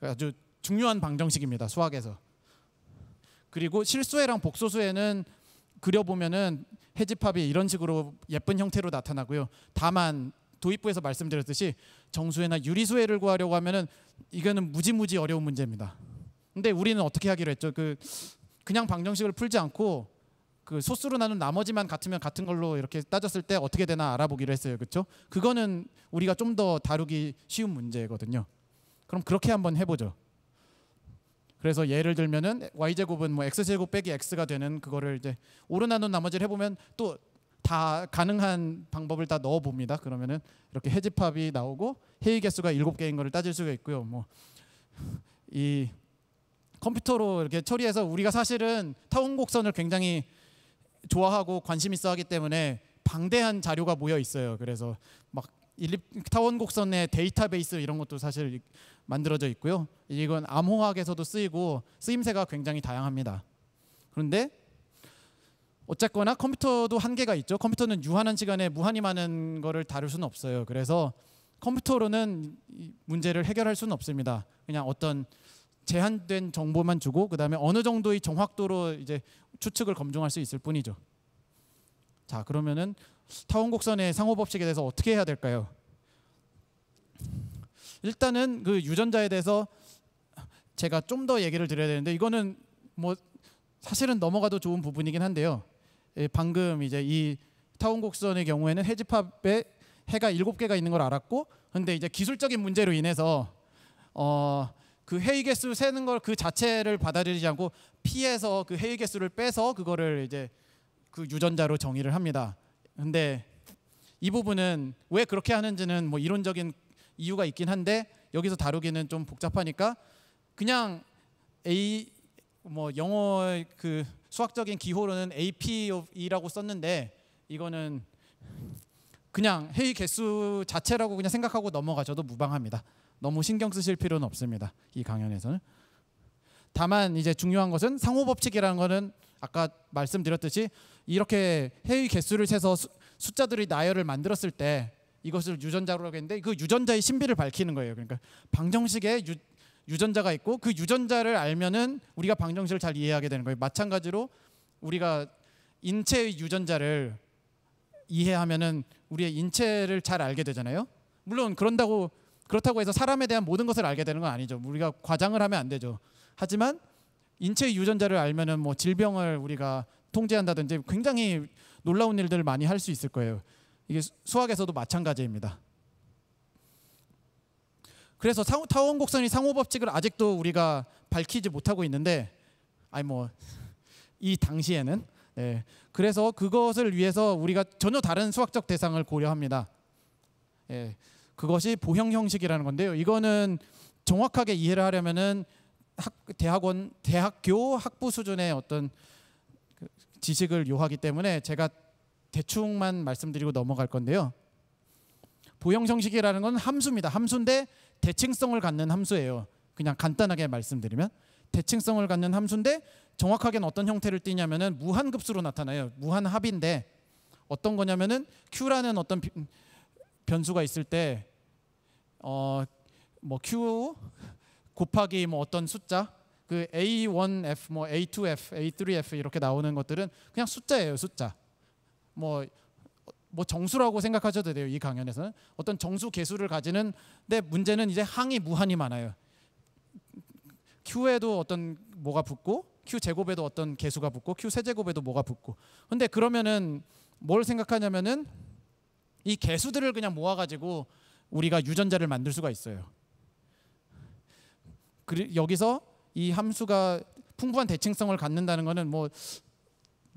아주 중요한 방정식입니다. 수학에서. 그리고 실수해랑 복소수에는 그려보면은 해집합이 이런 식으로 예쁜 형태로 나타나고요. 다만 도입부에서 말씀드렸듯이 정수회나 유리수회를 구하려고 하면은 이거는 무지무지 어려운 문제입니다. 근데 우리는 어떻게 하기로 했죠? 그 그냥 방정식을 풀지 않고 그 소수로 나눈 나머지만 같으면 같은 걸로 이렇게 따졌을 때 어떻게 되나 알아보기로 했어요. 그렇죠? 그거는 우리가 좀 더 다루기 쉬운 문제거든요. 그럼 그렇게 한번 해보죠. 그래서 예를 들면은 y 제곱은 뭐 x 제곱 빼기 x가 되는 그거를 이제 오르 나눈 나머지를 해보면 또 다 가능한 방법을 다 넣어 봅니다. 그러면은 이렇게 해집합이 나오고 해의 개수가 일곱 개인 거를 따질 수가 있고요. 뭐 이 컴퓨터로 이렇게 처리해서 우리가 사실은 타원 곡선을 굉장히 좋아하고 관심 있어 하기 때문에 방대한 자료가 모여 있어요. 그래서 막 일립 타원 곡선의 데이터베이스 이런 것도 사실 만들어져 있고요. 이건 암호학에서도 쓰이고 쓰임새가 굉장히 다양합니다. 그런데 어쨌거나 컴퓨터도 한계가 있죠. 컴퓨터는 유한한 시간에 무한히 많은 거를 다룰 수는 없어요. 그래서 컴퓨터로는 문제를 해결할 수는 없습니다. 그냥 어떤 제한된 정보만 주고 그다음에 어느 정도의 정확도로 이제 추측을 검증할 수 있을 뿐이죠. 자, 그러면은 타원곡선의 상호법칙에 대해서 어떻게 해야 될까요? 일단은 그 유전자에 대해서 제가 좀 더 얘기를 드려야 되는데 이거는 뭐 사실은 넘어가도 좋은 부분이긴 한데요. 예, 방금 이제 이 타원곡선의 경우에는 해집합에 해가 일곱 개가 있는 걸 알았고 근데 이제 기술적인 문제로 인해서 어그 회의 개수 세는 걸 그 자체를 받아들이지 않고 피해서 그 회의 개수를 빼서 그거를 이제 그 유전자로 정의를 합니다. 근데 이 부분은 왜 그렇게 하는지는 뭐 이론적인 이유가 있긴 한데 여기서 다루기는 좀 복잡하니까 그냥 A 뭐 영어 그 수학적인 기호로는 AP이라고 썼는데 이거는 그냥 회의 개수 자체라고 그냥 생각하고 넘어가셔도 무방합니다. 너무 신경 쓰실 필요는 없습니다. 이 강연에서는. 다만 이제 중요한 것은 상호 법칙이라는 것은 아까 말씀드렸듯이 이렇게 회의 개수를 세서 수, 숫자들이 나열을 만들었을 때 이것을 유전자로하겠는데그 유전자의 신비를 밝히는 거예요. 그러니까 방정식에 유, 유전자가 있고 그 유전자를 알면은 우리가 방정식을 잘 이해하게 되는 거예요. 마찬가지로 우리가 인체의 유전자를 이해하면은 우리의 인체를 잘 알게 되잖아요. 물론 그런다고 그렇다고 해서 사람에 대한 모든 것을 알게 되는 건 아니죠. 우리가 과장을 하면 안 되죠. 하지만 인체의 유전자를 알면은 뭐 질병을 우리가 통제한다든지 굉장히 놀라운 일들을 많이 할 수 있을 거예요. 이게 수학에서도 마찬가지입니다. 그래서 타원 곡선이 상호 법칙을 아직도 우리가 밝히지 못하고 있는데, 아니 뭐이 당시에는 네, 그래서 그것을 위해서 우리가 전혀 다른 수학적 대상을 고려합니다. 예, 그것이 보형 형식이라는 건데요. 이거는 정확하게 이해를 하려면은 학, 대학원, 대학교 학부 수준의 어떤 그 지식을 요하기 때문에 제가 대충만 말씀드리고 넘어갈 건데요. 보형 정식이라는 건 함수입니다. 함수인데 대칭성을 갖는 함수예요. 그냥 간단하게 말씀드리면 대칭성을 갖는 함수인데 정확하게는 어떤 형태를 띠냐면은 무한급수로 나타나요. 무한합인데 어떤 거냐면은 q라는 어떤 변수가 있을 때어뭐 q 곱하기 뭐 어떤 숫자 그 a1f 뭐 a2f a3f 이렇게 나오는 것들은 그냥 숫자예요 숫자 뭐, 뭐 정수라고 생각하셔도 돼요. 이 강연에서는 어떤 정수 개수를 가지는 근데 문제는 이제 항이 무한히 많아요. Q에도 어떤 뭐가 붙고 Q 제곱에도 어떤 개수가 붙고 Q 세제곱에도 뭐가 붙고 근데 그러면은 뭘 생각하냐면은 이 개수들을 그냥 모아가지고 우리가 유전자를 만들 수가 있어요. 여기서 이 함수가 풍부한 대칭성을 갖는다는 것은 뭐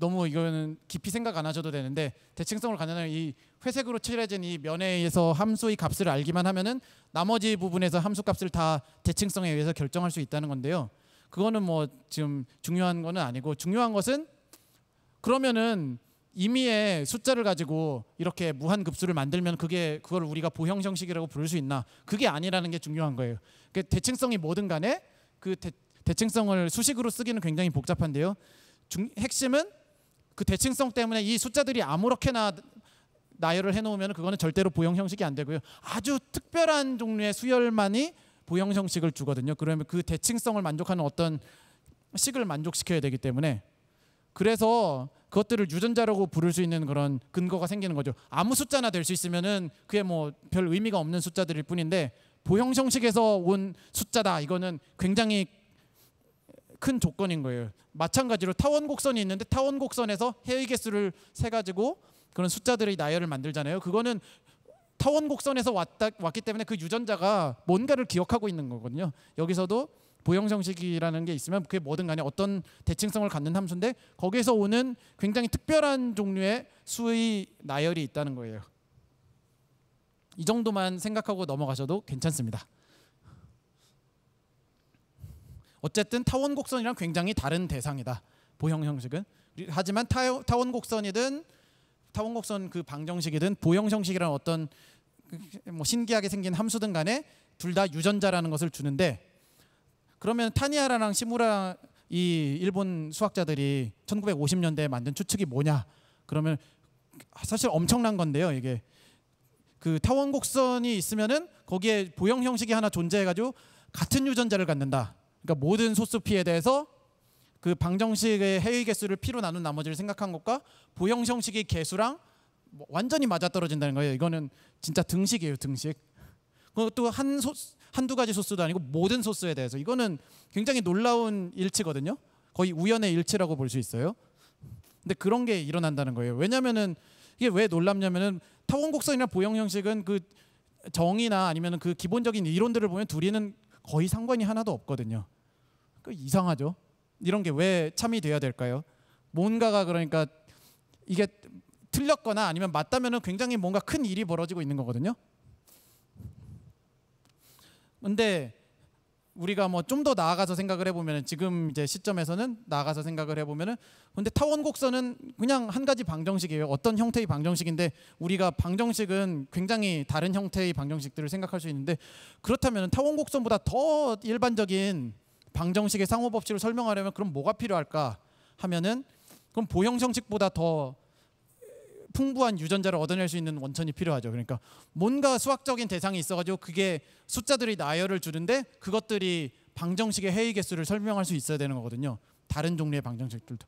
너무 이거는 깊이 생각 안 하셔도 되는데 대칭성을 가능한 이 회색으로 칠해진 이 면에 의해서 함수의 값을 알기만 하면은 나머지 부분에서 함수 값을 다 대칭성에 의해서 결정할 수 있다는 건데요. 그거는 뭐 지금 중요한 거는 아니고 중요한 것은 그러면은 임의의 숫자를 가지고 이렇게 무한 급수를 만들면 그게 그걸 우리가 보형 형식이라고 부를 수 있나? 그게 아니라는 게 중요한 거예요. 그 대칭성이 뭐든 간에 그 대, 대칭성을 수식으로 쓰기는 굉장히 복잡한데요. 중, 핵심은 그 대칭성 때문에 이 숫자들이 아무렇게나 나열을 해놓으면 그거는 절대로 보형 형식이 안 되고요. 아주 특별한 종류의 수열만이 보형 형식을 주거든요. 그러면 그 대칭성을 만족하는 어떤 식을 만족시켜야 되기 때문에 그래서 그것들을 유전자라고 부를 수 있는 그런 근거가 생기는 거죠. 아무 숫자나 될 수 있으면은 그게 뭐 별 의미가 없는 숫자들일 뿐인데 보형 형식에서 온 숫자다. 이거는 굉장히 큰 조건인 거예요. 마찬가지로 타원 곡선이 있는데 타원 곡선에서 해의 개수를 세 가지고 그런 숫자들의 나열을 만들잖아요. 그거는 타원 곡선에서 왔다, 왔기 때문에 그 유전자가 뭔가를 기억하고 있는 거거든요. 여기서도 보형정식이라는 게 있으면 그게 뭐든 간에 어떤 대칭성을 갖는 함수인데 거기에서 오는 굉장히 특별한 종류의 수의 나열이 있다는 거예요. 이 정도만 생각하고 넘어가셔도 괜찮습니다. 어쨌든 타원 곡선이랑 굉장히 다른 대상이다. 보형 형식은. 하지만 타, 타원 곡선이든 타원 곡선 그 방정식이든 보형 형식이란 어떤 그 뭐 신기하게 생긴 함수든 간에 둘 다 유전자라는 것을 주는데 그러면 타니아라랑 시무라 이 일본 수학자들이 1950년대에 만든 추측이 뭐냐? 그러면 사실 엄청난 건데요. 이게 그 타원 곡선이 있으면은 거기에 보형 형식이 하나 존재해 가지고 같은 유전자를 갖는다. 그러니까 모든 소수피에 대해서 그 방정식의 해의 개수를 피로 나눈 나머지를 생각한 것과 보형 형식의 개수랑 뭐 완전히 맞아떨어진다는 거예요. 이거는 진짜 등식이에요, 등식. 그것도 한 소, 한두 가지 소스도 아니고 모든 소스에 대해서 이거는 굉장히 놀라운 일치거든요. 거의 우연의 일치라고 볼 수 있어요. 근데 그런 게 일어난다는 거예요. 왜냐면은 이게 왜 놀랍냐면은 타원곡선이나 보형 형식은 그 정의나 아니면 그 기본적인 이론들을 보면 둘이는 거의 상관이 하나도 없거든요. 그 이상하죠. 이런 게 왜 참이 돼야 될까요? 뭔가가 그러니까 이게 틀렸거나 아니면 맞다면 굉장히 뭔가 큰 일이 벌어지고 있는 거거든요. 근데 우리가 뭐 좀 더 나아가서 생각을 해보면 지금 이제 시점에서는 나아가서 생각을 해보면은 근데 타원 곡선은 그냥 한 가지 방정식이에요. 어떤 형태의 방정식인데 우리가 방정식은 굉장히 다른 형태의 방정식들을 생각할 수 있는데 그렇다면 타원 곡선보다 더 일반적인 방정식의 상호 법칙을 설명하려면 그럼 뭐가 필요할까 하면은 그럼 보형 형식보다 더 풍부한 유전자를 얻어낼 수 있는 원천이 필요하죠. 그러니까 뭔가 수학적인 대상이 있어가지고 그게 숫자들이 나열을 주는데 그것들이 방정식의 회의 개수를 설명할 수 있어야 되는 거거든요. 다른 종류의 방정식들도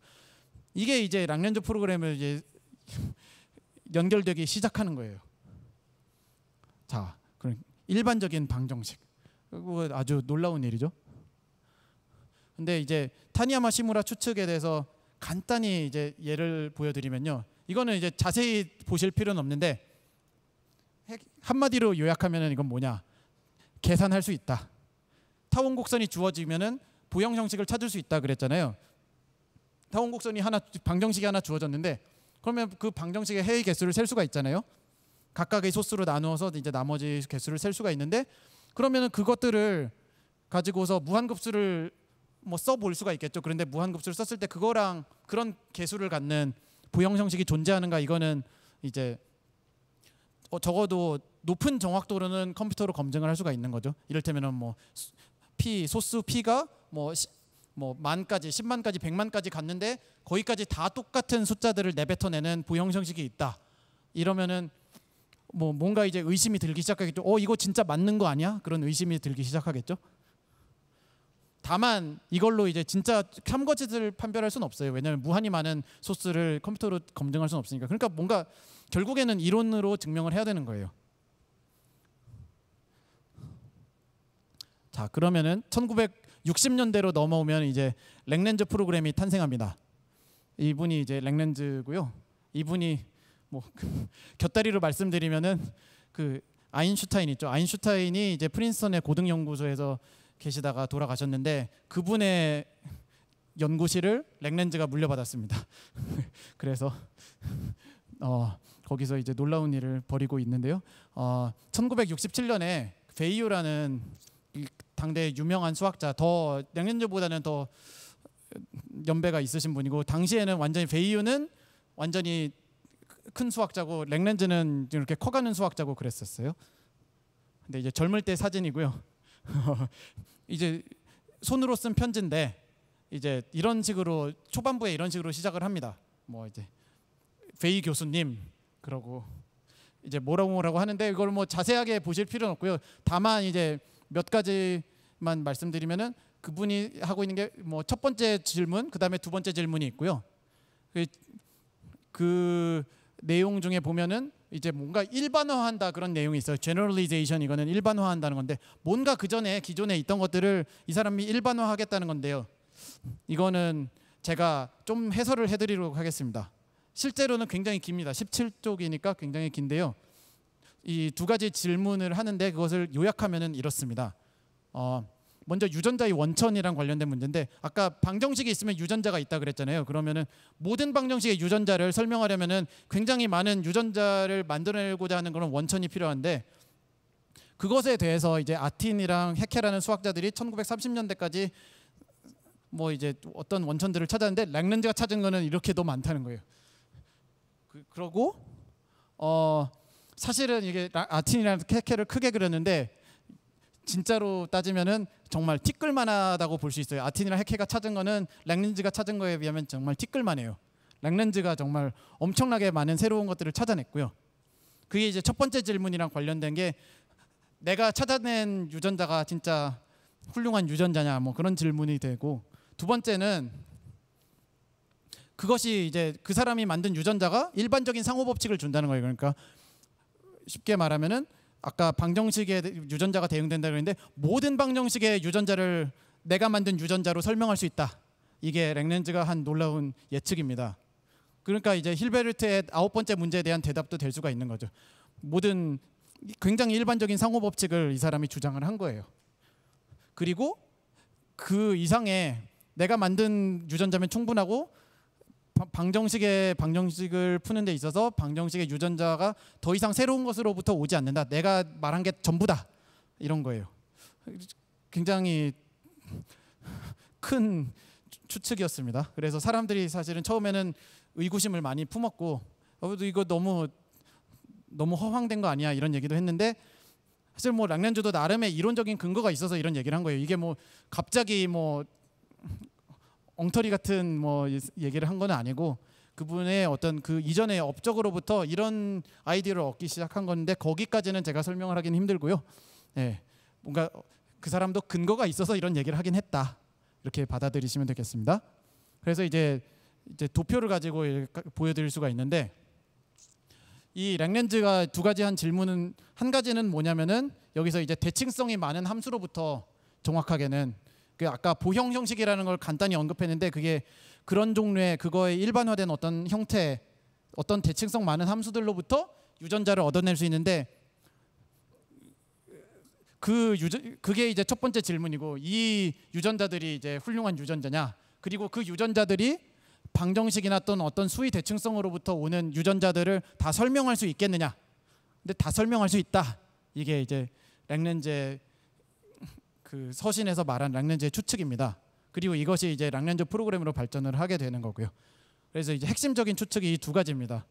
이게 이제 락렌즈 프로그램을 이제 연결되기 시작하는 거예요. 자, 그럼 일반적인 방정식 그거 아주 놀라운 일이죠. 근데 이제 타니야마 시무라 추측에 대해서 간단히 이제 예를 보여드리면요. 이거는 이제 자세히 보실 필요는 없는데 한마디로 요약하면 이건 뭐냐? 계산할 수 있다. 타원 곡선이 주어지면은 보형 형식을 찾을 수 있다 그랬잖아요. 타원 곡선이 하나 방정식이 하나 주어졌는데 그러면 그 방정식의 해의 개수를 셀 수가 있잖아요. 각각의 소수로 나누어서 이제 나머지 개수를 셀 수가 있는데 그러면은 그것들을 가지고서 무한급수를 뭐 써볼 수가 있겠죠. 그런데 무한급수를 썼을 때 그거랑 그런 개수를 갖는 보형 형식이 존재하는가 이거는 이제 어, 적어도 높은 정확도로는 컴퓨터로 검증을 할 수가 있는 거죠. 이를테면은 뭐 p 소스 p가 뭐, 시, 뭐 만까지 10만까지 100만까지 갔는데 거기까지 다 똑같은 숫자들을 내뱉어내는 보형 형식이 있다. 이러면은 뭐 뭔가 이제 의심이 들기 시작하겠죠. 어 이거 진짜 맞는 거 아니야? 그런 의심이 들기 시작하겠죠. 다만 이걸로 이제 진짜 참거짓을 판별할 수는 없어요. 왜냐하면 무한히 많은 소스를 컴퓨터로 검증할 수는 없으니까. 그러니까 뭔가 결국에는 이론으로 증명을 해야 되는 거예요. 자 그러면은 1960년대로 넘어오면 이제 랭렌즈 프로그램이 탄생합니다. 이분이 이제 랭렌즈고요. 이분이 뭐 곁다리로 말씀드리면은 그 아인슈타인 있죠. 아인슈타인이 이제 프린스턴의 고등 연구소에서 계시다가 돌아가셨는데 그분의 연구실을 렉렌즈가 물려받았습니다. 그래서 어, 거기서 이제 놀라운 일을 벌이고 있는데요. 어, 1967년에 베이유라는 당대 유명한 수학자, 더 렉렌즈보다는 더 연배가 있으신 분이고 당시에는 완전히 베이유는 완전히 큰 수학자고 렉렌즈는 이렇게 커가는 수학자고 그랬었어요. 근데 이제 젊을 때 사진이고요. 이제 손으로 쓴 편지인데 이제 이런 식으로 초반부에 이런 식으로 시작을 합니다. 뭐 이제 베이 교수님 그러고 이제 뭐라고 뭐라고 하는데 이걸 뭐 자세하게 보실 필요는 없고요. 다만 이제 몇 가지만 말씀드리면은 그분이 하고 있는 게 뭐 첫 번째 질문, 그다음에 두 번째 질문이 있고요. 그, 그 내용 중에 보면은 이제 뭔가 일반화한다 그런 내용이 있어요. generalization 이거는 일반화한다는 건데 뭔가 그 전에 기존에 있던 것들을 이 사람이 일반화하겠다는 건데요. 이거는 제가 좀 해설을 해드리도록 하겠습니다. 실제로는 굉장히 깁니다. 17쪽이니까 굉장히 긴데요. 이 두 가지 질문을 하는데 그것을 요약하면 이렇습니다. 어, 먼저 유전자의 원천이랑 관련된 문제인데 아까 방정식이 있으면 유전자가 있다 그랬잖아요. 그러면은 모든 방정식의 유전자를 설명하려면은 굉장히 많은 유전자를 만들어내고자 하는 그런 원천이 필요한데 그것에 대해서 이제 아틴이랑 헤케라는 수학자들이 1930년대까지 뭐 이제 어떤 원천들을 찾았는데 랭런즈가 찾은 거는 이렇게도 많다는 거예요. 그, 러고어 사실은 이게 아틴이랑 헤케를 크게 그렸는데 진짜로 따지면은 정말 티끌만하다고 볼 수 있어요. 아틴이랑 해케가 찾은 거는 랭렌즈가 찾은 거에 비하면 정말 티끌만해요. 랭렌즈가 정말 엄청나게 많은 새로운 것들을 찾아냈고요. 그게 이제 첫 번째 질문이랑 관련된 게 내가 찾아낸 유전자가 진짜 훌륭한 유전자냐 뭐 그런 질문이 되고 두 번째는 그것이 이제 그 사람이 만든 유전자가 일반적인 상호 법칙을 준다는 거예요. 그러니까 쉽게 말하면은 아까 방정식에 유전자가 대응된다 그랬는데 모든 방정식의 유전자를 내가 만든 유전자로 설명할 수 있다. 이게 랭렌즈가 한 놀라운 예측입니다. 그러니까 이제 힐베르트의 아홉 번째 문제에 대한 대답도 될 수가 있는 거죠. 모든 굉장히 일반적인 상호 법칙을 이 사람이 주장을 한 거예요. 그리고 그 이상의 내가 만든 유전자면 충분하고 방정식의 방정식을 푸는 데 있어서 방정식의 유전자가 더 이상 새로운 것으로부터 오지 않는다. 내가 말한 게 전부다. 이런 거예요. 굉장히 큰 추측이었습니다. 그래서 사람들이 사실은 처음에는 의구심을 많이 품었고 아무도 어, 이거 너무 너무 허황된 거 아니야 이런 얘기도 했는데 사실 뭐락렌주도 나름의 이론적인 근거가 있어서 이런 얘기를 한 거예요. 이게 뭐 갑자기 뭐 엉터리 같은 뭐 얘기를 한 건 아니고 그분의 어떤 그 이전의 업적으로부터 이런 아이디어를 얻기 시작한 건데 거기까지는 제가 설명을 하기는 힘들고요. 네, 뭔가 그 사람도 근거가 있어서 이런 얘기를 하긴 했다. 이렇게 받아들이시면 되겠습니다. 그래서 이제 이제 도표를 가지고 보여드릴 수가 있는데 이 랭렌즈가 두 가지 한 질문은 한 가지는 뭐냐면은 여기서 이제 대칭성이 많은 함수로부터 정확하게는 그 아까 보형 형식이라는 걸 간단히 언급했는데 그게 그런 종류의 그거의 일반화된 어떤 형태, 어떤 대칭성 많은 함수들로부터 유전자를 얻어낼 수 있는데 그 유전 그게 이제 첫 번째 질문이고 이 유전자들이 이제 훌륭한 유전자냐? 그리고 그 유전자들이 방정식이나 또는 어떤 수위 대칭성으로부터 오는 유전자들을 다 설명할 수 있겠느냐? 근데 다 설명할 수 있다. 이게 이제 랭렌즈의 그 서신에서 말한 락렌즈의 추측입니다. 그리고 이것이 이제 락렌즈 프로그램으로 발전을 하게 되는 거고요. 그래서 이제 핵심적인 추측이 이두 가지입니다.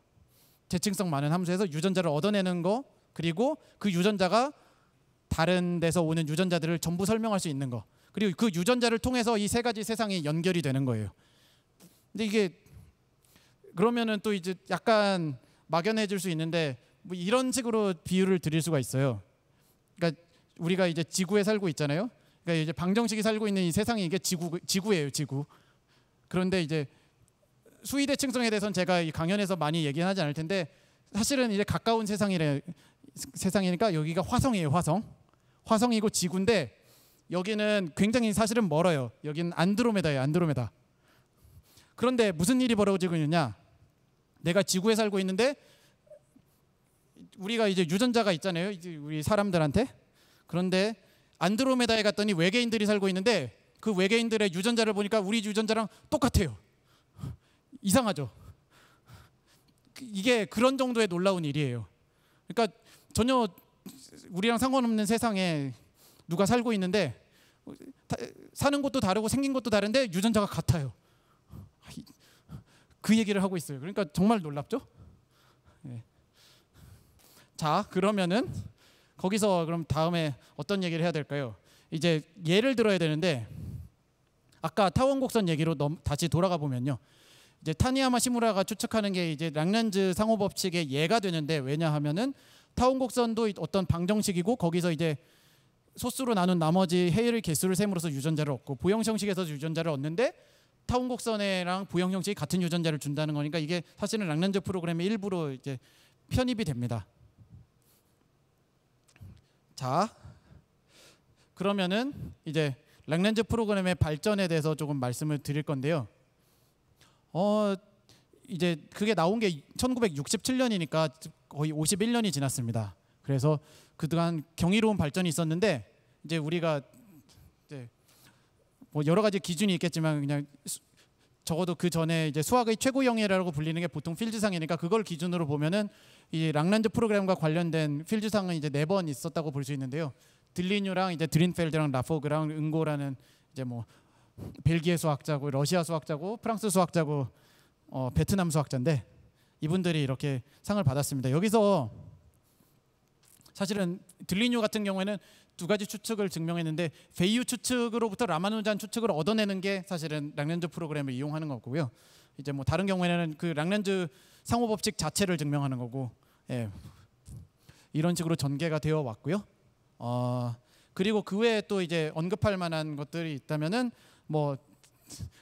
재칭성 많은 함수에서 유전자를 얻어내는 거 그리고 그 유전자가 다른 데서 오는 유전자들을 전부 설명할 수 있는 거 그리고 그 유전자를 통해서 이 세 가지 세상이 연결이 되는 거예요. 근데 이게 그러면은 또 이제 약간 막연해질 수 있는데 뭐 이런 식으로 비유를 드릴 수가 있어요. 그러니까 우리가 이제 지구에 살고 있잖아요. 그러니까 이제 방정식이 살고 있는 이 세상이 이게 지구 지구예요, 지구. 그런데 이제 수위 대칭성에 대해서는 제가 이 강연에서 많이 얘기 하지 않을 텐데 사실은 이제 가까운 세상이래 세상이니까 여기가 화성이에요, 화성. 화성이고 지구인데 여기는 굉장히 사실은 멀어요. 여기는 안드로메다예요, 안드로메다. 그런데 무슨 일이 벌어지고 있느냐? 내가 지구에 살고 있는데 우리가 이제 유전자가 있잖아요. 이제 우리 사람들한테 그런데 안드로메다에 갔더니 외계인들이 살고 있는데 그 외계인들의 유전자를 보니까 우리 유전자랑 똑같아요. 이상하죠. 이게 그런 정도의 놀라운 일이에요. 그러니까 전혀 우리랑 상관없는 세상에 누가 살고 있는데 사는 것도 다르고 생긴 것도 다른데 유전자가 같아요. 그 얘기를 하고 있어요. 그러니까 정말 놀랍죠? 예. 자, 그러면은 거기서 그럼 다음에 어떤 얘기를 해야 될까요? 이제 예를 들어야 되는데 아까 타원곡선 얘기로 넘, 다시 돌아가 보면요. 이제 타니야마 시무라가 추측하는 게 이제 랑란즈 상호 법칙의 예가 되는데 왜냐하면은 타원곡선도 어떤 방정식이고 거기서 이제 소수로 나눈 나머지 해일의 개수를 셈으로써 유전자를 얻고 보형 형식에서 유전자를 얻는데 타원곡선에랑 보형 형식이 같은 유전자를 준다는 거니까 이게 사실은 랑란즈 프로그램의 일부로 이제 편입이 됩니다. 자, 그러면은 이제 락렌즈 프로그램의 발전에 대해서 조금 말씀을 드릴 건데요. 어, 이제 그게 나온 게 1967년이니까 거의 51년이 지났습니다. 그래서 그동안 경이로운 발전이 있었는데 이제 우리가 이제 뭐 여러 가지 기준이 있겠지만 그냥 적어도 그 전에 이제 수학의 최고 영예라고 불리는 게 보통 필즈상이니까 그걸 기준으로 보면은 이 락란드 프로그램과 관련된 필즈상은 이제 네 번 있었다고 볼 수 있는데요. 들리뉴랑 이제 드린펠드랑 라포그랑 은고라는 이제 뭐 벨기에 수학자고 러시아 수학자고 프랑스 수학자고 어, 베트남 수학자인데 이분들이 이렇게 상을 받았습니다. 여기서 사실은 들리뉴 같은 경우에는 두 가지 추측을 증명했는데 베이유 추측으로부터 라마누잔 추측을 얻어내는 게 사실은 랑렌즈 프로그램을 이용하는 거고요. 이제 뭐 다른 경우에는 그 랑렌즈 상호 법칙 자체를 증명하는 거고 예. 이런 식으로 전개가 되어 왔고요. 어, 그리고 그 외에 또 이제 언급할 만한 것들이 있다면은 뭐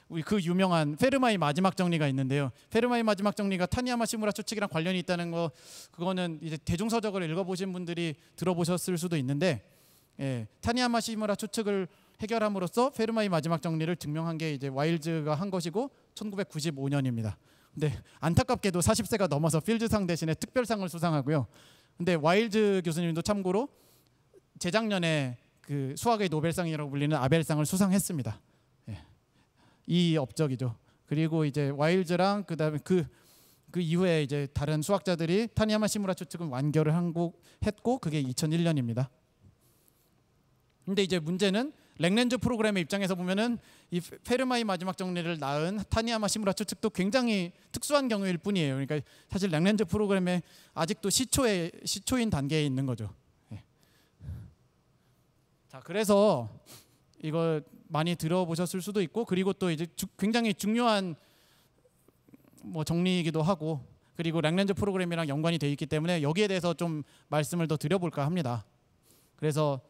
우리 그 유명한 페르마의 마지막 정리가 있는데요. 페르마의 마지막 정리가 타니야마 시무라 추측이랑 관련이 있다는 거 그거는 이제 대중서적을 읽어보신 분들이 들어보셨을 수도 있는데 예, 타니아마시무라 추측을 해결함으로써 페르마의 마지막 정리를 증명한 게 이제 와일즈가 한 것이고 1995년입니다. 근데 안타깝게도 40세가 넘어서 필즈상 대신에 특별상을 수상하고요. 근데 와일즈 교수님도 참고로 재작년에 그 수학의 노벨상이라고 불리는 아벨상을 수상했습니다. 예. 이 업적이죠. 그리고 이제 와일즈랑 그다음에 그, 그 이후에 이제 다른 수학자들이 타니아마 시무라 추측은 완결을 한곡 했고 그게 2001년입니다. 근데 이제 문제는 렉렌즈 프로그램의 입장에서 보면은 이 페르마의 마지막 정리를 낳은 타니아마 시무라츠 측도 굉장히 특수한 경우일 뿐이에요. 그러니까 사실 렉렌즈 프로그램에 아직도 시초에 시초인 단계에 있는 거죠. 예. 자, 그래서 이거 많이 들어보셨을 수도 있고 그리고 또 이제 주, 굉장히 중요한 뭐 정리이기도 하고 그리고 렉렌즈 프로그램이랑 연관이 돼 있기 때문에 여기에 대해서 좀 말씀을 더 드려볼까 합니다. 그래서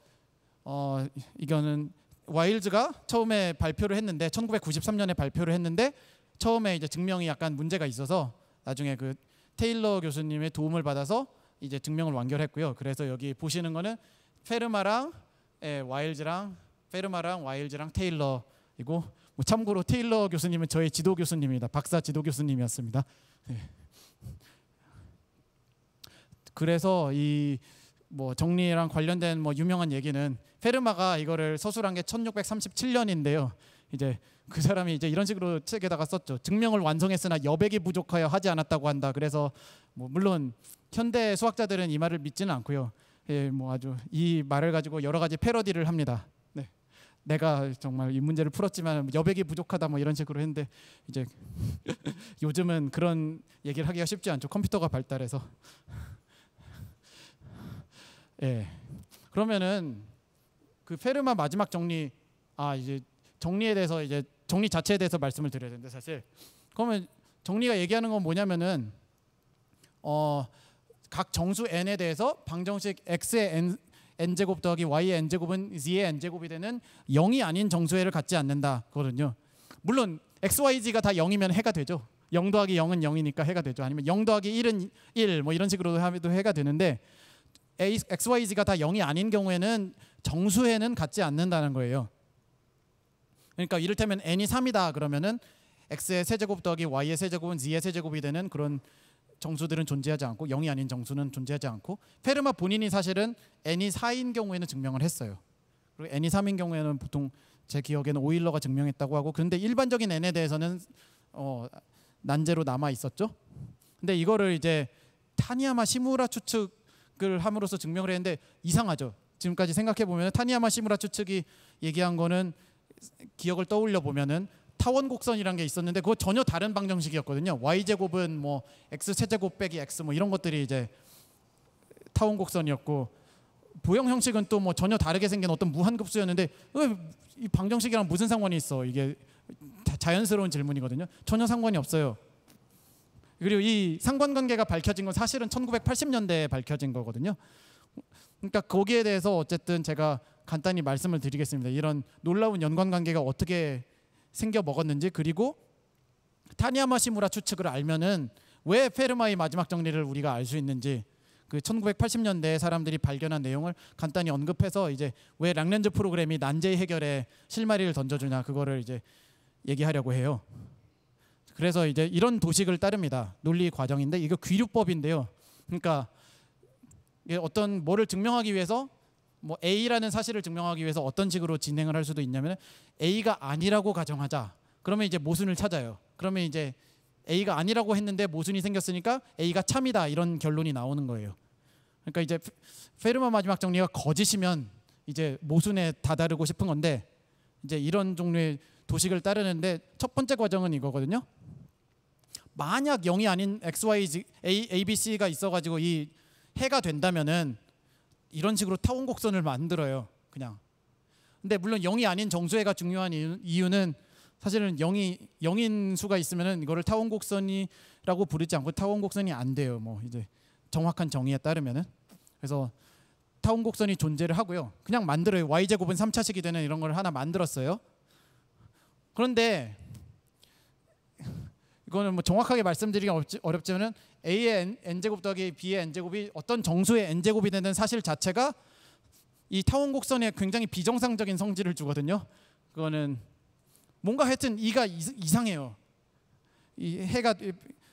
어, 이거는 와일즈가 처음에 발표를 했는데 1993년에 발표를 했는데 처음에 이제 증명이 약간 문제가 있어서 나중에 그 테일러 교수님의 도움을 받아서 이제 증명을 완결했고요. 그래서 여기 보시는 거는 페르마랑 예, 와일즈랑 페르마랑 와일즈랑 테일러이고 뭐 참고로 테일러 교수님은 저의 지도 교수님입니다. 박사 지도 교수님이었습니다. 예. 그래서 이뭐 정리랑 관련된 뭐 유명한 얘기는 페르마가 이거를 서술한 게 1637년인데요. 이제 그 사람이 이제 이런 식으로 책에다가 썼죠. 증명을 완성했으나 여백이 부족하여 하지 않았다고 한다. 그래서 뭐 물론 현대 수학자들은 이 말을 믿지는 않고요. 예, 뭐 아주 이 말을 가지고 여러 가지 패러디를 합니다. 네. 내가 정말 이 문제를 풀었지만 여백이 부족하다 뭐 이런 식으로 했는데 이제 요즘은 그런 얘기를 하기가 쉽지 않죠. 컴퓨터가 발달해서 예. 그러면은 그 페르마 마지막 정리 아 이제 정리에 대해서 이제 정리 자체에 대해서 말씀을 드려야 되는데 사실 그러면 정리가 얘기하는 건 뭐냐면은 어 각 정수 n에 대해서 방정식 x의 n n제곱 더하기 y의 n제곱은 z의 n제곱이 되는 0이 아닌 정수회를 갖지 않는다. 거든요. 물론 x, y, z가 다 0이면 해가 되죠. 0 더하기 0은 0이니까 해가 되죠. 아니면 0 더하기 1은 1 뭐 이런 식으로 하면 해가 되는데 XYZ가 다 0이 아닌 경우에는 정수에는 같지 않는다는 거예요. 그러니까 이를테면 n이 3이다 그러면은 x의 세제곱 더하기 y의 세제곱은 z의 세제곱이 되는 그런 정수들은 존재하지 않고 0이 아닌 정수는 존재하지 않고 페르마 본인이 사실은 n이 4인 경우에는 증명을 했어요. 그리고 n이 3인 경우에는 보통 제 기억에는 오일러가 증명했다고 하고 그런데 일반적인 n에 대해서는 어, 난제로 남아 있었죠. 근데 이거를 이제 타니야마 시무라 추측 그걸 함으로써 증명을 했는데 이상하죠. 지금까지 생각해 보면 타니야마 시무라츠 측이 얘기한 거는 기억을 떠올려 보면은 타원 곡선이란 게 있었는데 그거 전혀 다른 방정식이었거든요. y 제곱은 뭐 x 세제곱 빼기 x 뭐 이런 것들이 이제 타원 곡선이었고 부형 형식은 또 뭐 전혀 다르게 생긴 어떤 무한급수였는데 이 방정식이랑 무슨 상관이 있어? 이게 자연스러운 질문이거든요. 전혀 상관이 없어요. 그리고 이 상관관계가 밝혀진 건 사실은 1980년대에 밝혀진 거거든요. 그러니까 거기에 대해서 어쨌든 제가 간단히 말씀을 드리겠습니다. 이런 놀라운 연관관계가 어떻게 생겨 먹었는지 그리고 타니야마 시무라 추측을 알면은 왜 페르마의 마지막 정리를 우리가 알 수 있는지 그 1980년대 사람들이 발견한 내용을 간단히 언급해서 이제 왜 락렌즈 프로그램이 난제 해결에 실마리를 던져주냐 그거를 이제 얘기하려고 해요. 그래서 이제 이런 도식을 따릅니다. 논리 과정인데 이거 귀류법인데요. 그러니까 어떤 뭐를 증명하기 위해서 뭐 A라는 사실을 증명하기 위해서 어떤 식으로 진행을 할 수도 있냐면 A가 아니라고 가정하자. 그러면 이제 모순을 찾아요. 그러면 이제 A가 아니라고 했는데 모순이 생겼으니까 A가 참이다 이런 결론이 나오는 거예요. 그러니까 이제 페르마 마지막 정리가 거짓이면 이제 모순에 다다르고 싶은 건데 이제 이런 종류의 도식을 따르는데 첫 번째 과정은 이거거든요. 만약 0이 아닌 x, y, a, a, b, c가 있어가지고 이 해가 된다면은 이런 식으로 타원 곡선을 만들어요. 그냥. 근데 물론 0이 아닌 정수해가 중요한 이유는 사실은 0이 0인 수가 있으면은 이거를 타원 곡선이라고 부르지 않고 타원 곡선이 안 돼요. 뭐 이제 정확한 정의에 따르면은. 그래서 타원 곡선이 존재를 하고요. 그냥 만들어요. y 제곱은 3차식이 되는 이런 걸 하나 만들었어요. 그런데 이거는 뭐 정확하게 말씀드리기 어렵지만은 어렵지 a의 n, 제곱 더하기 b의 n 제곱이 어떤 정수의 n 제곱이 되는 사실 자체가 이 타원 곡선에 굉장히 비정상적인 성질을 주거든요. 그거는 뭔가 하여튼 이가 이상해요. 이 해가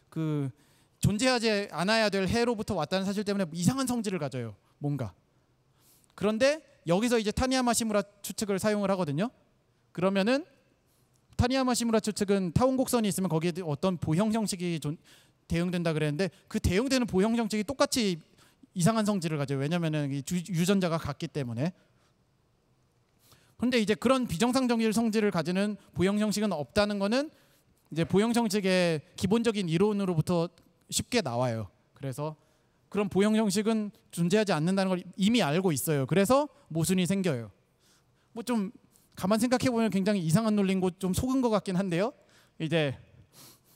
그 존재하지 않아야 될 해로부터 왔다는 사실 때문에 이상한 성질을 가져요. 뭔가. 그런데 여기서 이제 타니아마시무라 추측을 사용을 하거든요. 그러면은 타니야마 시무라츠 측은 타원 곡선이 있으면 거기에 어떤 보형 형식이 대응된다 그랬는데 그 대응되는 보형 형식이 똑같이 이상한 성질을 가져요. 왜냐면은 유전자가 같기 때문에. 그런데 이제 그런 비정상적인 성질을 가지는 보형 형식은 없다는 거는 이제 보형 형식의 기본적인 이론으로부터 쉽게 나와요. 그래서 그런 보형 형식은 존재하지 않는다는 걸 이미 알고 있어요. 그래서 모순이 생겨요. 뭐좀 가만 생각해 보면 굉장히 이상한 논리고 좀 속은 것 같긴 한데요. 이제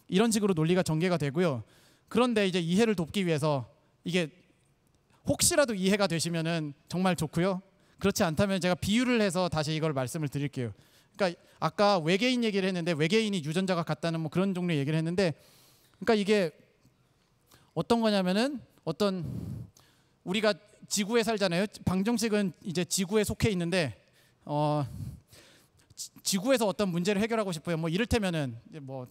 이런 식으로 논리가 전개가 되고요. 그런데 이제 이해를 돕기 위해서 이게 혹시라도 이해가 되시면은 정말 좋고요. 그렇지 않다면 제가 비유를 해서 다시 이걸 말씀을 드릴게요. 그러니까 아까 외계인 얘기를 했는데 외계인이 유전자가 같다는 뭐 그런 종류의 얘기를 했는데 그러니까 이게 어떤 거냐면은 어떤 우리가 지구에 살잖아요. 방정식은 이제 지구에 속해 있는데 어 지구에서 어떤 문제를 해결하고 싶어요. 뭐 이를테면은 뭐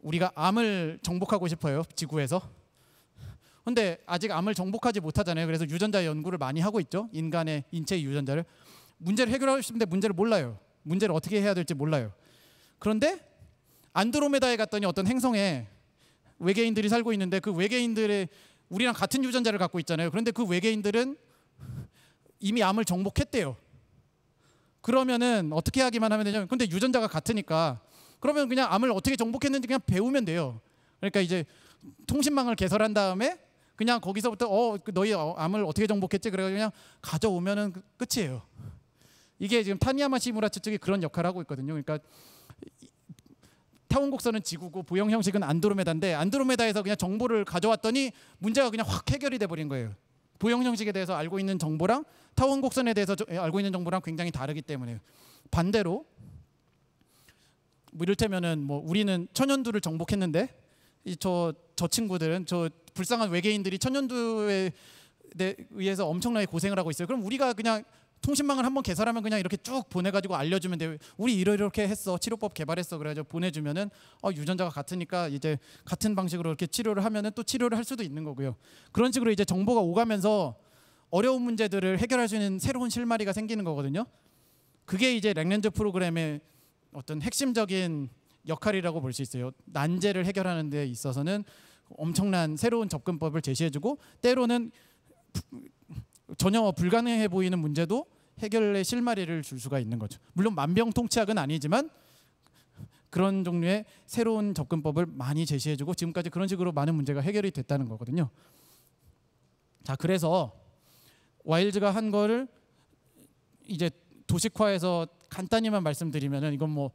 우리가 암을 정복하고 싶어요. 지구에서. 근데 아직 암을 정복하지 못하잖아요. 그래서 유전자 연구를 많이 하고 있죠. 인간의 인체 유전자를 문제를 해결하고 싶은데 문제를 몰라요. 문제를 어떻게 해야 될지 몰라요. 그런데 안드로메다에 갔더니 어떤 행성에 외계인들이 살고 있는데 그 외계인들의 우리랑 같은 유전자를 갖고 있잖아요. 그런데 그 외계인들은 이미 암을 정복했대요. 그러면은 어떻게 하기만 하면 되냐면 근데 유전자가 같으니까 그러면 그냥 암을 어떻게 정복했는지 그냥 배우면 돼요. 그러니까 이제 통신망을 개설한 다음에 그냥 거기서부터 어 그 너희 어, 암을 어떻게 정복했지 그래 그냥 가져오면은 그 끝이에요. 이게 지금 타니야마 시무라츠 쪽이 그런 역할을 하고 있거든요. 그러니까 타원 곡선은 지구고 보형 형식은 안드로메다인데 안드로메다에서 그냥 정보를 가져왔더니 문제가 그냥 확 해결이 돼 버린 거예요. 부형 형식에 대해서 알고 있는 정보랑 타원 곡선에 대해서 예, 알고 있는 정보랑 굉장히 다르기 때문에 반대로 뭐 이를테면은 뭐 우리는 천연두를 정복했는데 저저 저 친구들은 저 불쌍한 외계인들이 천연두에 의해서 엄청나게 고생을 하고 있어요. 그럼 우리가 그냥 통신망을 한번 개설하면 그냥 이렇게 쭉 보내가지고 알려주면 돼. 요 우리 이렇게 했어. 치료법 개발했어. 그래가지고 보내주면은 어, 유전자가 같으니까 이제 같은 방식으로 이렇게 치료를 하면은 또 치료를 할 수도 있는 거고요. 그런 식으로 이제 정보가 오가면서 어려운 문제들을 해결할 수 있는 새로운 실마리가 생기는 거거든요. 그게 이제 랭렌드 프로그램의 어떤 핵심적인 역할이라고 볼 수 있어요. 난제를 해결하는 데 있어서는 엄청난 새로운 접근법을 제시해주고 때로는 전혀 불가능해 보이는 문제도 해결의 실마리를 줄 수가 있는 거죠. 물론 만병통치약은 아니지만 그런 종류의 새로운 접근법을 많이 제시해주고 지금까지 그런 식으로 많은 문제가 해결이 됐다는 거거든요. 자, 그래서 와일즈가 한 거를 이제 도식화해서 간단히만 말씀드리면 이건 뭐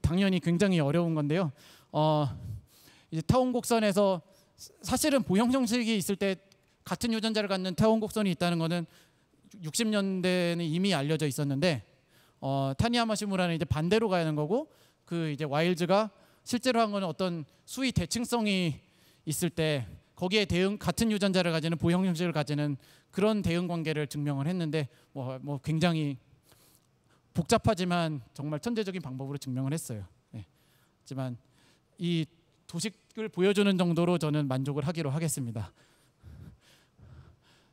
당연히 굉장히 어려운 건데요. 어, 이제 타원 곡선에서 사실은 보형 형식이 있을 때 같은 유전자를 갖는 태원 곡선이 있다는 것은 60년대에는 이미 알려져 있었는데 어, 타니아마 시무라는 이제 반대로 가야 하는 거고 그 이제 와일즈가 실제로 한 건 어떤 수위 대칭성이 있을 때 거기에 대응 같은 유전자를 가지는 보형 형식을 가지는 그런 대응 관계를 증명을 했는데 뭐, 뭐 굉장히 복잡하지만 정말 천재적인 방법으로 증명을 했어요. 네. 하지만 이 도식을 보여주는 정도로 저는 만족을 하기로 하겠습니다.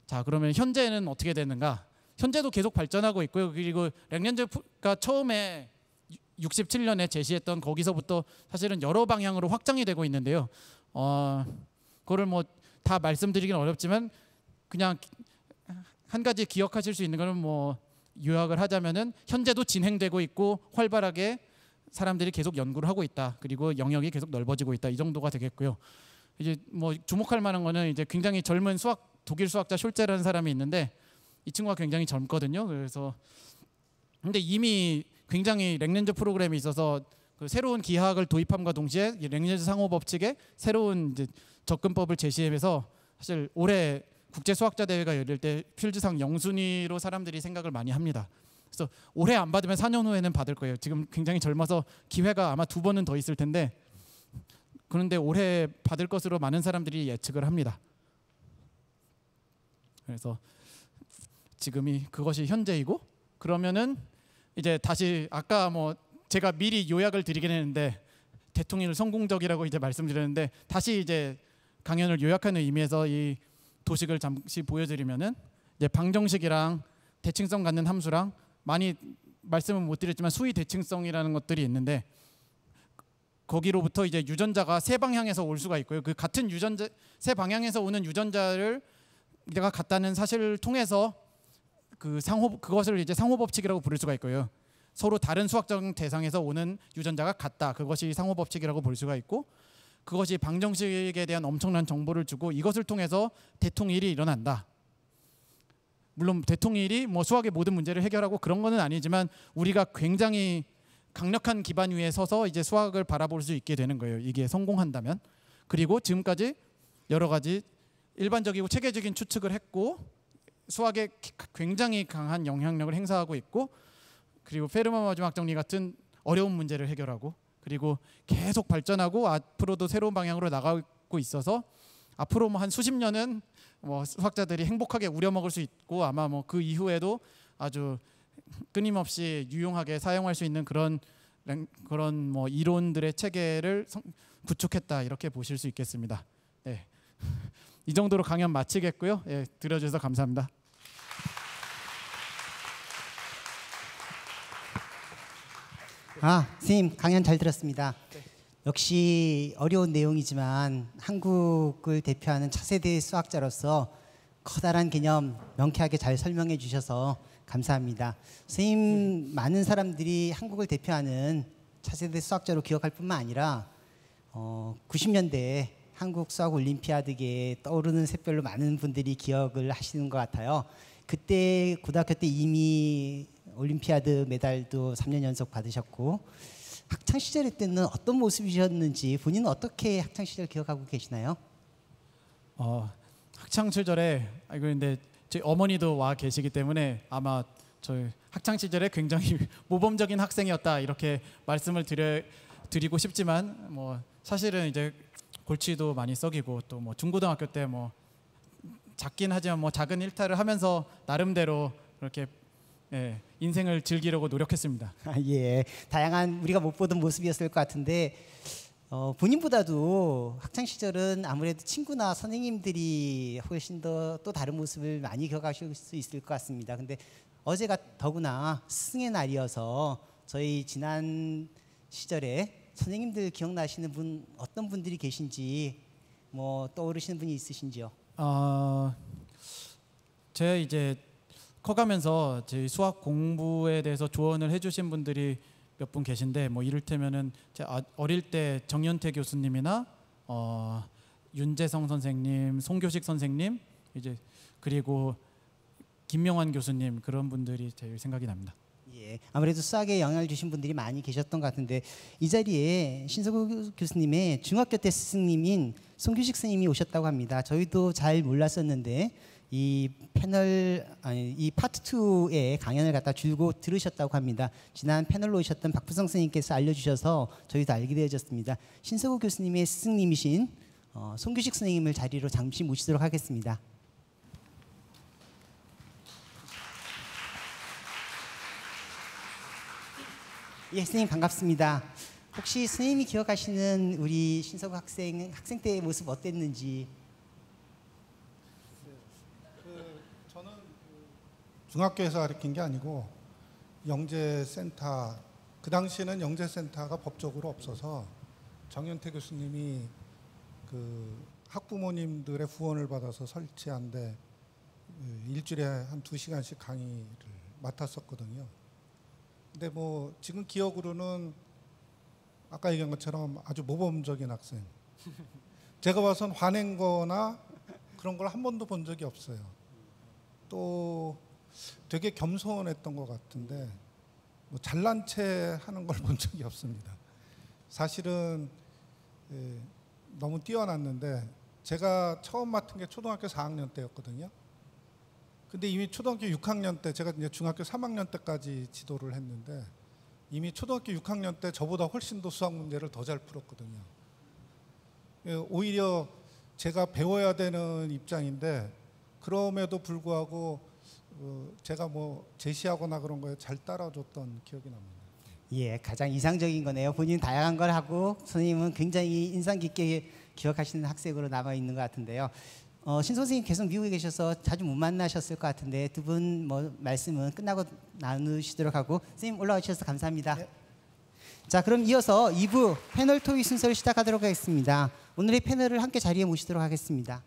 자 그러면 현재는 어떻게 되는가? 현재도 계속 발전하고 있고요. 그리고 랭년즈가 처음에 67년에 제시했던 거기서부터 사실은 여러 방향으로 확장이 되고 있는데요. 어, 그거를 뭐다 말씀드리긴 어렵지만 그냥 한 가지 기억하실 수 있는 거는 뭐 요약을 하자면은 현재도 진행되고 있고 활발하게 사람들이 계속 연구를 하고 있다. 그리고 영역이 계속 넓어지고 있다. 이 정도가 되겠고요. 이제 뭐 주목할 만한 거는 이제 굉장히 젊은 수학 독일 수학자 숄제라는 사람이 있는데 이 친구가 굉장히 젊거든요. 그래서 근데 이미 굉장히 랭렌즈 프로그램이 있어서 그 새로운 기하학을 도입함과 동시에 랭렌즈 상호 법칙에 새로운 이제 접근법을 제시해서 사실 올해 국제 수학자 대회가 열릴 때 필즈상 영순위로 사람들이 생각을 많이 합니다. 그래서 올해 안 받으면 4년 후에는 받을 거예요. 지금 굉장히 젊어서 기회가 아마 두 번은 더 있을 텐데 그런데 올해 받을 것으로 많은 사람들이 예측을 합니다. 그래서 지금이 그것이 현재이고 그러면은 이제 다시 아까 뭐 제가 미리 요약을 드리긴 했는데 대통령을 성공적이라고 이제 말씀드렸는데 다시 이제 강연을 요약하는 의미에서 이 도식을 잠시 보여드리면은 이제 방정식이랑 대칭성 갖는 함수랑 많이 말씀은 못 드렸지만 수위 대칭성이라는 것들이 있는데 거기로부터 이제 유전자가 세 방향에서 올 수가 있고요. 그 같은 유전자 세 방향에서 오는 유전자를 내가 갔다는 사실을 통해서 그 상호 그것을 이제 상호 법칙이라고 부를 수가 있고요. 서로 다른 수학적 대상에서 오는 유전자가 같다. 그것이 상호 법칙이라고 볼 수가 있고 그것이 방정식에 대한 엄청난 정보를 주고 이것을 통해서 대통일이 일어난다. 물론 대통일이 뭐 수학의 모든 문제를 해결하고 그런 거는 아니지만 우리가 굉장히 강력한 기반 위에 서서 이제 수학을 바라볼 수 있게 되는 거예요. 이게 성공한다면. 그리고 지금까지 여러 가지 일반적이고 체계적인 추측을 했고 수학에 굉장히 강한 영향력을 행사하고 있고 그리고 페르마 마지막 정리 같은 어려운 문제를 해결하고 그리고 계속 발전하고 앞으로도 새로운 방향으로 나가고 있어서 앞으로 뭐한 수십 년은 뭐 수학자들이 행복하게 우려먹을 수 있고 아마 뭐그 이후에도 아주 끊임없이 유용하게 사용할 수 있는 그런 그런 뭐 이론들의 체계를 구축했다 이렇게 보실 수 있겠습니다. 네. 이 정도로 강연 마치겠고요. 예, 들어주셔서 감사합니다. 아, 스님 강연 잘 들었습니다. 역시 어려운 내용이지만 한국을 대표하는 차세대 수학자로서 커다란 개념 명쾌하게 잘 설명해 주셔서 감사합니다. 스님 많은 사람들이 한국을 대표하는 차세대 수학자로 기억할 뿐만 아니라 어, 90년대에 한국 수학 올림피아드계에 떠오르는 샛별로 많은 분들이 기억을 하시는 것 같아요. 그때 고등학교 때 이미 올림피아드 메달도 3년 연속 받으셨고 학창 시절 때는 어떤 모습이셨는지 본인은 어떻게 학창 시절 기억하고 계시나요? 어, 학창 시절에 아 그런데 저 어머니도 와 계시기 때문에 아마 저희 학창 시절에 굉장히 모범적인 학생이었다 이렇게 말씀을 드려 드리고 싶지만 뭐 사실은 이제 골치도 많이 썩이고 또 뭐 중고등학교 때 뭐 작긴 하지만 뭐 작은 일탈을 하면서 나름대로 그렇게 예, 인생을 즐기려고 노력했습니다. 아, 예, 다양한 우리가 못 보던 모습이었을 것 같은데 어, 본인보다도 학창 시절은 아무래도 친구나 선생님들이 훨씬 더 또 다른 모습을 많이 겪으실 수 있을 것 같습니다. 근데 어제가 더구나 스승의 날이어서 저희 지난 시절에 선생님들 기억나시는 분 어떤 분들이 계신지 뭐 떠오르시는 분이 있으신지요? 아, 제 이제 커가면서 제 수학 공부에 대해서 조언을 해주신 분들이 몇 분 계신데 뭐 이를테면은 제 아, 어릴 때 정연태 교수님이나 어, 윤재성 선생님, 송교식 선생님 이제 그리고 김명환 교수님 그런 분들이 제일 생각이 납니다. 예, 아무래도 싸게 영향을 주신 분들이 많이 계셨던 것 같은데 이 자리에 신석우 교수님의 중학교 때 스승님인 송규식 스님이 오셨다고 합니다. 저희도 잘 몰랐었는데 이 패널 아니 이 파트 2의 강연을 갖다 줄고 들으셨다고 합니다. 지난 패널로 오셨던 박부성 스님께서 알려주셔서 저희도 알게 되어졌습니다. 신석우 교수님의 스승님이신 어, 송규식 스님을 자리로 잠시 모시도록 하겠습니다. 예, 선생님 반갑습니다. 혹시 선생님이 기억하시는 우리 신서 학생 학생 때의 모습 어땠는지? 그 저는 중학교에서 가르친 게 아니고 영재센터 그 당시에는 영재센터가 법적으로 없어서 정현태 교수님이 그 학부모님들의 후원을 받아서 설치한데 그 일주일에 한 두 시간씩 강의를 맡았었거든요. 근데 뭐 지금 기억으로는 아까 얘기한 것처럼 아주 모범적인 학생. 제가 봐선 화낸 거나 그런 걸 한 번도 본 적이 없어요. 또 되게 겸손했던 것 같은데 뭐 잘난 체 하는 걸 본 적이 없습니다. 사실은 예, 너무 뛰어났는데 제가 처음 맡은 게 초등학교 4학년 때였거든요. 근데 이미 초등학교 6학년 때 제가 이제 중학교 3학년 때까지 지도를 했는데 이미 초등학교 6학년 때 저보다 훨씬 더 수학 문제를 더 잘 풀었거든요. 예, 오히려 제가 배워야 되는 입장인데 그럼에도 불구하고 어, 제가 뭐 제시하거나 그런 거에 잘 따라줬던 기억이 납니다. 예, 가장 이상적인 거네요. 본인 다양한 걸 하고 선생님은 굉장히 인상 깊게 기억하시는 학생으로 남아 있는 것 같은데요. 어, 신 선생님 계속 미국에 계셔서 자주 못 만나셨을 것 같은데 두 분 뭐 말씀은 끝나고 나누시도록 하고 선생님 올라와 주셔서 감사합니다. 네. 자 그럼 이어서 2부 패널 토의 순서를 시작하도록 하겠습니다. 오늘의 패널을 함께 자리에 모시도록 하겠습니다.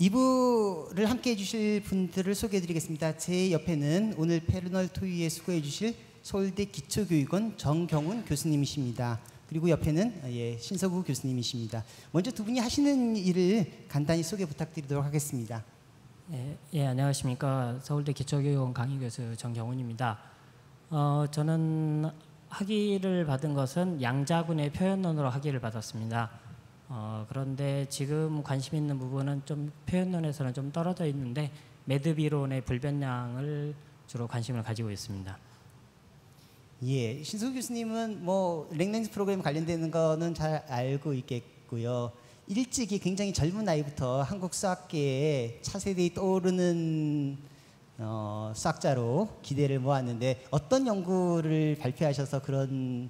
이부를 함께 해주실 분들을 소개해드리겠습니다. 제 옆에는 오늘 패널 토의에 수고해주실 서울대 기초교육원 정경훈 교수님이십니다. 그리고 옆에는 예, 신서구 교수님이십니다. 먼저 두 분이 하시는 일을 간단히 소개 부탁드리도록 하겠습니다. 예, 예 안녕하십니까 서울대 기초교육원 강의 교수 정경훈입니다. 어, 저는 학위를 받은 것은 양자군의 표현론으로 학위를 받았습니다. 어, 그런데 지금 관심 있는 부분은 좀 표현론에서는 좀 떨어져 있는데 매듭 이론의 불변량을 주로 관심을 가지고 있습니다. 예, 신수 교수님은 뭐 랭랭스 프로그램 관련되는 거는 잘 알고 있겠고요. 일찍이 굉장히 젊은 나이부터 한국 수학계에 차세대 떠오르는 어, 수학자로 기대를 모았는데 어떤 연구를 발표하셔서 그런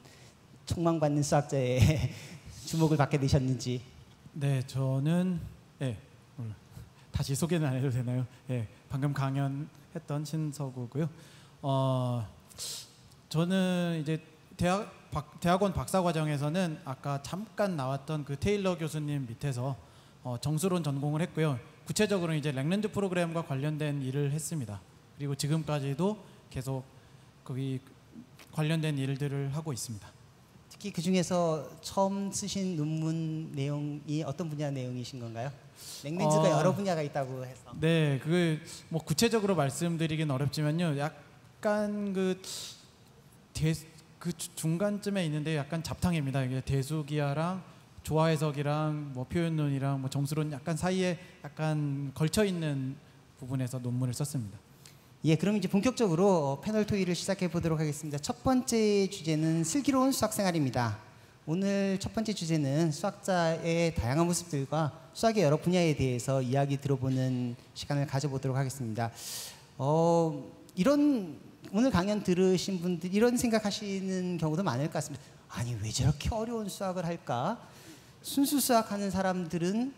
촉망받는 수학자의 주목을 받게 되셨는지. 네, 저는 예, 다시 소개는 안 해도 되나요? 예, 방금 강연했던 신서구고요. 어, 저는 이제 대학 대학원 박사 과정에서는 아까 잠깐 나왔던 그 테일러 교수님 밑에서 어, 정수론 전공을 했고요. 구체적으로 이제 랭랜즈 프로그램과 관련된 일을 했습니다. 그리고 지금까지도 계속 거기 관련된 일들을 하고 있습니다. 특히 그 중에서 처음 쓰신 논문 내용이 어떤 분야 내용이신 건가요? 랭렌즈가 어, 여러 분야가 있다고 해서. 네, 그 뭐 구체적으로 말씀드리긴 어렵지만요. 약간 그그 중간쯤에 있는데 약간 잡탕입니다. 이게 대수기야랑 조화해석이랑 뭐 표현론이랑 뭐 정수론 약간 사이에 약간 걸쳐 있는 부분에서 논문을 썼습니다. 예, 그럼 이제 본격적으로 어, 패널 토의를 시작해 보도록 하겠습니다. 첫 번째 주제는 슬기로운 수학 생활입니다. 오늘 첫 번째 주제는 수학자의 다양한 모습들과 수학의 여러 분야에 대해서 이야기 들어보는 시간을 가져보도록 하겠습니다. 어, 이런 오늘 강연 들으신 분들 이런 생각하시는 경우도 많을 것 같습니다. 아니 왜 저렇게 어려운 수학을 할까? 순수 수학하는 사람들은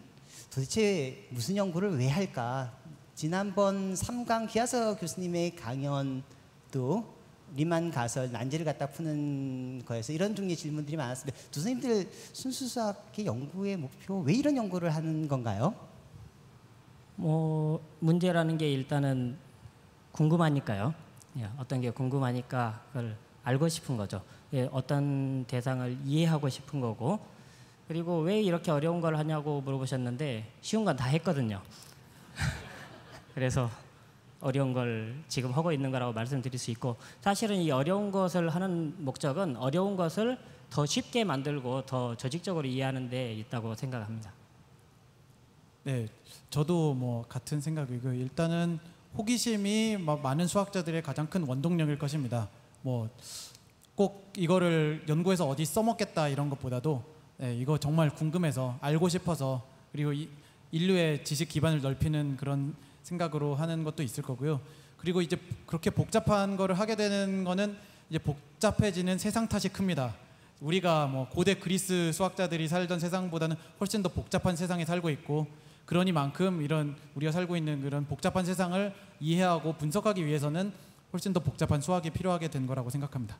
도대체 무슨 연구를 왜 할까? 지난번 3강 기하서 교수님의 강연도 리만 가설 난제를 갖다 푸는 거에서 이런 종류의 질문들이 많았습니다. 두 선생님들 순수 수학의 연구의 목표 왜 이런 연구를 하는 건가요? 뭐 문제라는 게 일단은 궁금하니까요. 예, 어떤 게 궁금하니까 그걸 알고 싶은 거죠. 예, 어떤 대상을 이해하고 싶은 거고 그리고 왜 이렇게 어려운 걸 하냐고 물어보셨는데 쉬운 건 다 했거든요. 그래서 어려운 걸 지금 하고 있는 거라고 말씀드릴 수 있고 사실은 이 어려운 것을 하는 목적은 어려운 것을 더 쉽게 만들고 더 조직적으로 이해하는 데 있다고 생각합니다. 네, 저도 뭐 같은 생각이고 일단은 호기심이 뭐 많은 수학자들의 가장 큰 원동력일 것입니다. 뭐 꼭 이거를 연구해서 어디 써먹겠다 이런 것보다도 네, 이거 정말 궁금해서 알고 싶어서 그리고 인류의 지식 기반을 넓히는 그런 생각으로 하는 것도 있을 거고요. 그리고 이제 그렇게 복잡한 거를 하게 되는 거는 이제 복잡해지는 세상 탓이 큽니다. 우리가 뭐 고대 그리스 수학자들이 살던 세상보다는 훨씬 더 복잡한 세상에 살고 있고 그러니 만큼 이런 우리가 살고 있는 그런 복잡한 세상을 이해하고 분석하기 위해서는 훨씬 더 복잡한 수학이 필요하게 된 거라고 생각합니다.